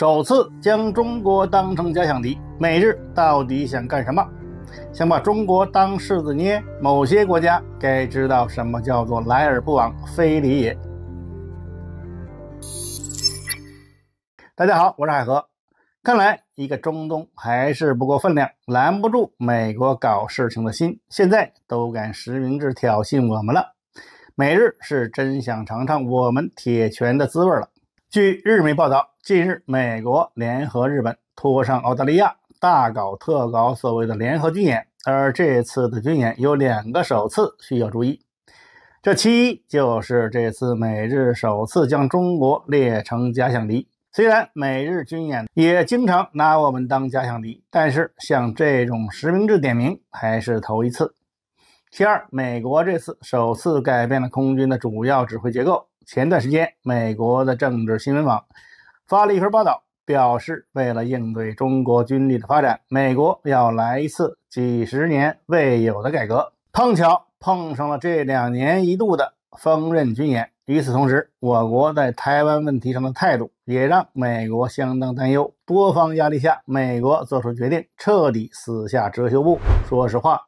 首次将中国当成假想敌，美日到底想干什么？想把中国当柿子捏？某些国家该知道什么叫做来而不往非礼也。大家好，我是海河。看来一个中东还是不够分量，拦不住美国搞事情的心。现在都敢实名制挑衅我们了，美日是真想尝尝我们铁拳的滋味了。据日媒报道。近日，美国联合日本、拖上澳大利亚，大搞特搞所谓的联合军演。而这次的军演有两个首次需要注意，这其一就是这次美日首次将中国列成假想敌。虽然美日军演也经常拿我们当假想敌，但是像这种实名制点名还是头一次。其二，美国这次首次改变了空军的主要指挥结构。前段时间，美国的政治新闻网。发了一份报道，表示为了应对中国军力的发展，美国要来一次几十年未有的改革。碰巧碰上了这两年一度的锋刃军演。与此同时，我国在台湾问题上的态度也让美国相当担忧。多方压力下，美国做出决定，彻底撕下遮羞布。说实话，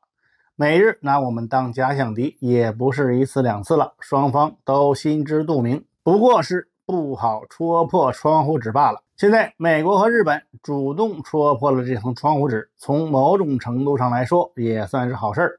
美日拿我们当假想敌也不是一次两次了，双方都心知肚明，不过是。不好戳破窗户纸罢了。现在美国和日本主动戳破了这层窗户纸，从某种程度上来说也算是好事。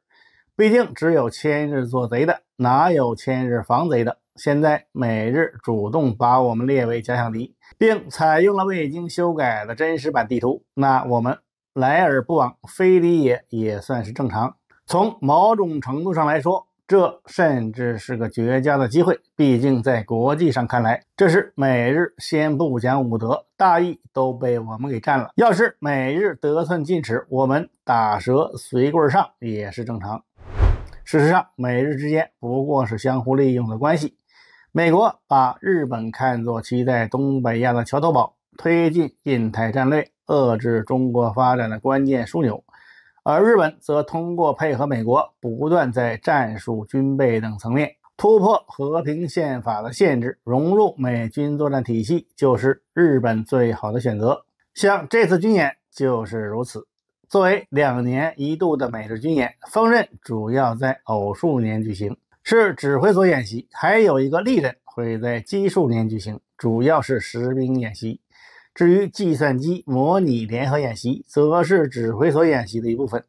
毕竟只有千日做贼的，哪有千日防贼的？现在美日主动把我们列为假想敌，并采用了未经修改的真实版地图，那我们来而不往非礼也，也算是正常。从某种程度上来说。这甚至是个绝佳的机会，毕竟在国际上看来，这是美日先不讲武德，大意都被我们给占了。要是美日得寸进尺，我们打蛇随棍上也是正常。事实上，美日之间不过是相互利用的关系。美国把日本看作其在东北亚的桥头堡，推进印太战略、遏制中国发展的关键枢纽。而日本则通过配合美国，不断在战术、军备等层面突破和平宪法的限制，融入美军作战体系，就是日本最好的选择。像这次军演就是如此。作为两年一度的美日军演，锋刃主要在偶数年举行，是指挥所演习；还有一个利刃会在奇数年举行，主要是实兵演习。至于计算机模拟联合演习，则是指挥所演习的一部分。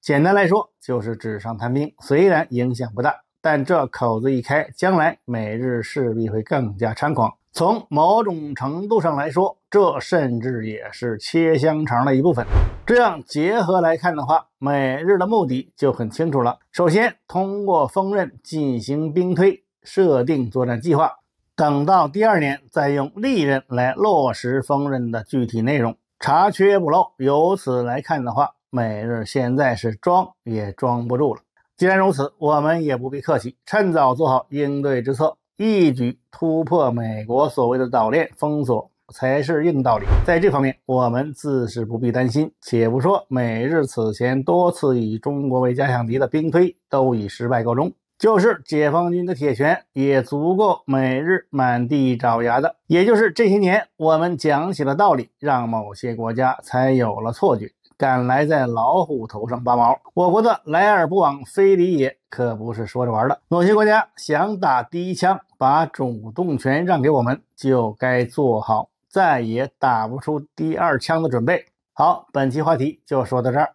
简单来说，就是纸上谈兵。虽然影响不大，但这口子一开，将来美日势必会更加猖狂。从某种程度上来说，这甚至也是切香肠的一部分。这样结合来看的话，美日的目的就很清楚了。首先，通过锋刃进行兵推，设定作战计划。等到第二年，再用利刃来落实封刃的具体内容，查缺补漏。由此来看的话，美日现在是装也装不住了。既然如此，我们也不必客气，趁早做好应对之策，一举突破美国所谓的岛链封锁才是硬道理。在这方面，我们自是不必担心。且不说美日此前多次以中国为假想敌的兵推，都以失败告终。就是解放军的铁拳也足够每日满地找牙的。也就是这些年，我们讲起了道理，让某些国家才有了错觉，敢来在老虎头上拔毛。我国的来而不往非礼也，可不是说着玩的。某些国家想打第一枪，把主动权让给我们，就该做好再也打不出第二枪的准备。好，本期话题就说到这儿。